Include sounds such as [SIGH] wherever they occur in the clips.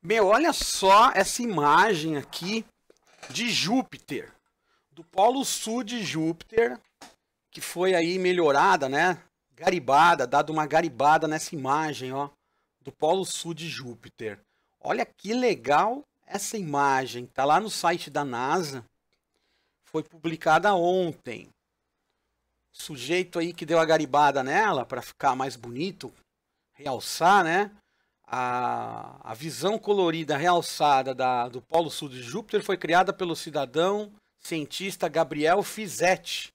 Meu, olha só essa imagem aqui de Júpiter. Do polo sul de Júpiter, que foi aí melhorada, né? Garibada, dado uma garibada nessa imagem, ó, do polo sul de Júpiter. Olha que legal essa imagem, tá lá no site da NASA. Foi publicada ontem. Sujeito aí que deu a garibada nela para ficar mais bonito, realçar, né? a, a visão colorida realçada da, do Polo Sul de Júpiter foi criada pelo cidadão cientista Gabriel Fizetti,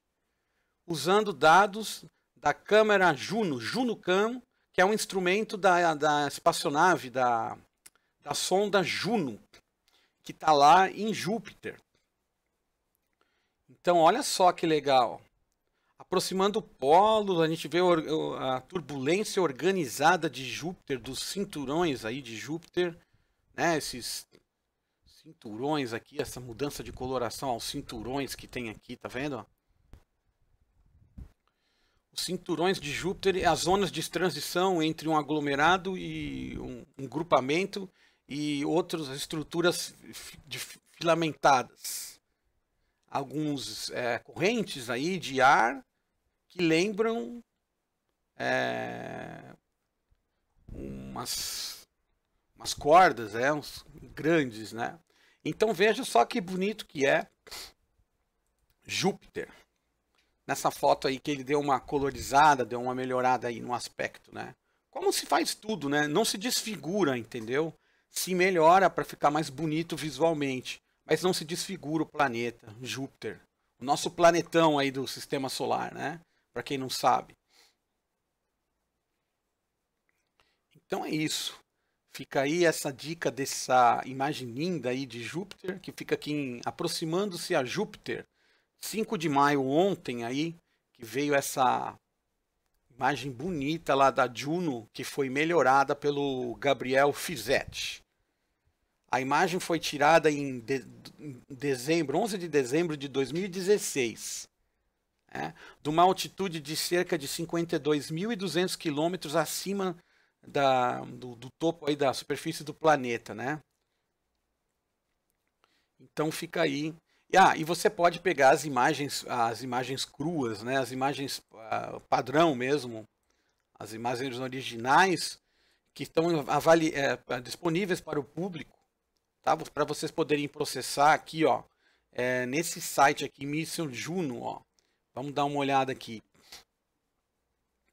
usando dados da câmera Juno, JunoCam, que é um instrumento da, da espaçonave, da, da sonda Juno, que está lá em Júpiter. Então, olha só que legal aproximando o polo, a gente vê a turbulência organizada de Júpiter, dos cinturões aí de Júpiter, né? Esses cinturões aqui, essa mudança de coloração aos cinturões que tem aqui, tá vendo? Os cinturões de Júpiter e as zonas de transição entre um aglomerado e um, um grupamento e outras estruturas filamentadas. Alguns é, correntes aí de ar que lembram é, umas, umas cordas, é, uns grandes, né? Então veja só que bonito que é Júpiter. Nessa foto aí que ele deu uma colorizada, deu uma melhorada aí no aspecto, né? Como se faz tudo, né? Não se desfigura, entendeu? Se melhora para ficar mais bonito visualmente, mas não se desfigura o planeta Júpiter, o nosso planetão aí do sistema solar, né? para quem não sabe. Então é isso. Fica aí essa dica dessa imagem linda aí de Júpiter, que fica aqui aproximando-se a Júpiter. 5 de maio ontem aí, que veio essa imagem bonita lá da Juno, que foi melhorada pelo Gabriel Fizetti. A imagem foi tirada em, de, em dezembro, 11 de dezembro de 2016. É, de uma altitude de cerca de 52.200 quilômetros acima da, do, do, topo aí da superfície do planeta, né? Então fica aí. Ah, e você pode pegar as imagens, as imagens cruas, né? As imagens uh, padrão mesmo, as imagens originais que estão avali, é, ah, disponíveis para o público, tá? Para vocês poderem processar aqui, ó, é, nesse site aqui, Mission Juno, ó. Vamos dar uma olhada aqui.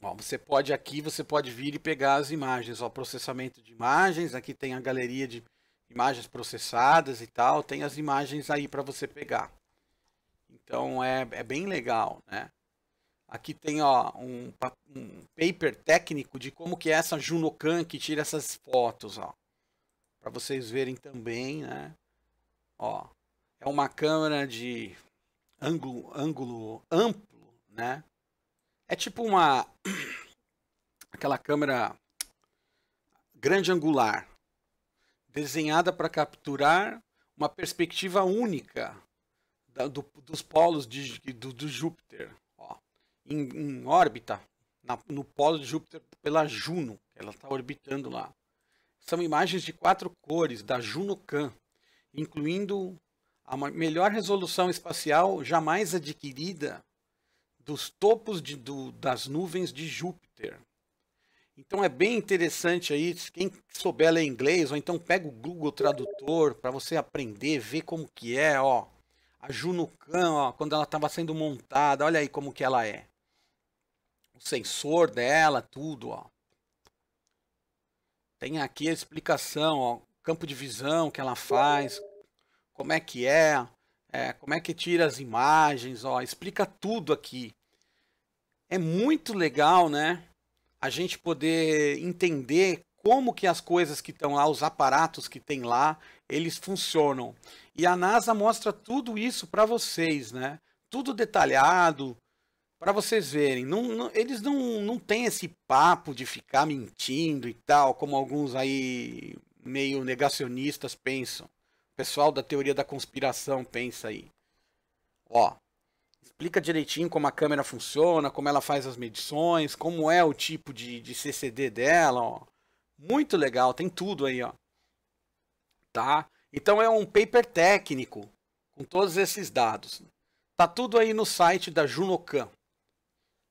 Bom, você pode aqui, você pode vir e pegar as imagens, ó, processamento de imagens, aqui tem a galeria de imagens processadas e tal, tem as imagens aí para você pegar. Então é, é bem legal, né? Aqui tem ó, um, um paper técnico de como que é essa Junocan que tira essas fotos, ó. Para vocês verem também, né? Ó, é uma câmera de ângulo, ângulo amplo, né? É tipo uma [CLEARS THROAT] aquela câmera grande angular desenhada para capturar uma perspectiva única da, do, dos polos de, do, do Júpiter ó, em, em órbita na, no polo de Júpiter pela Juno, ela está orbitando lá. São imagens de quatro cores da Juno incluindo a melhor resolução espacial jamais adquirida dos topos de, do, das nuvens de Júpiter. Então é bem interessante aí, quem souber ler inglês, ou então pega o Google Tradutor para você aprender, ver como que é, ó. A Junucan, ó, quando ela estava sendo montada, olha aí como que ela é. O sensor dela, tudo, ó. Tem aqui a explicação, ó, campo de visão que ela faz, como é que é, é, como é que tira as imagens, ó, explica tudo aqui. É muito legal, né? A gente poder entender como que as coisas que estão lá, os aparatos que tem lá, eles funcionam. E a NASA mostra tudo isso para vocês, né? Tudo detalhado para vocês verem. Não, não, eles não, não têm esse papo de ficar mentindo e tal, como alguns aí meio negacionistas pensam pessoal da teoria da conspiração pensa aí. Ó, explica direitinho como a câmera funciona, como ela faz as medições, como é o tipo de, de CCD dela, ó. Muito legal, tem tudo aí, ó. Tá? Então é um paper técnico com todos esses dados. Tá tudo aí no site da Junocan.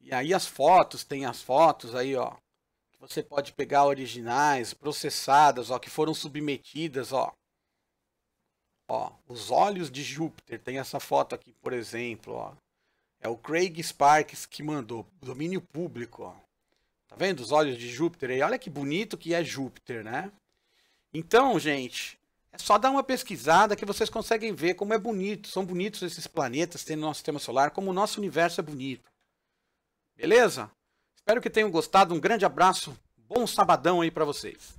E aí as fotos, tem as fotos aí, ó. Que você pode pegar originais, processadas, ó, que foram submetidas, ó. Ó, os olhos de Júpiter, tem essa foto aqui, por exemplo, ó. É o Craig Sparks que mandou, domínio público, ó. Tá vendo os olhos de Júpiter aí? Olha que bonito que é Júpiter, né? Então, gente, é só dar uma pesquisada que vocês conseguem ver como é bonito, são bonitos esses planetas tendo nosso sistema solar, como o nosso universo é bonito. Beleza? Espero que tenham gostado, um grande abraço, bom sabadão aí para vocês.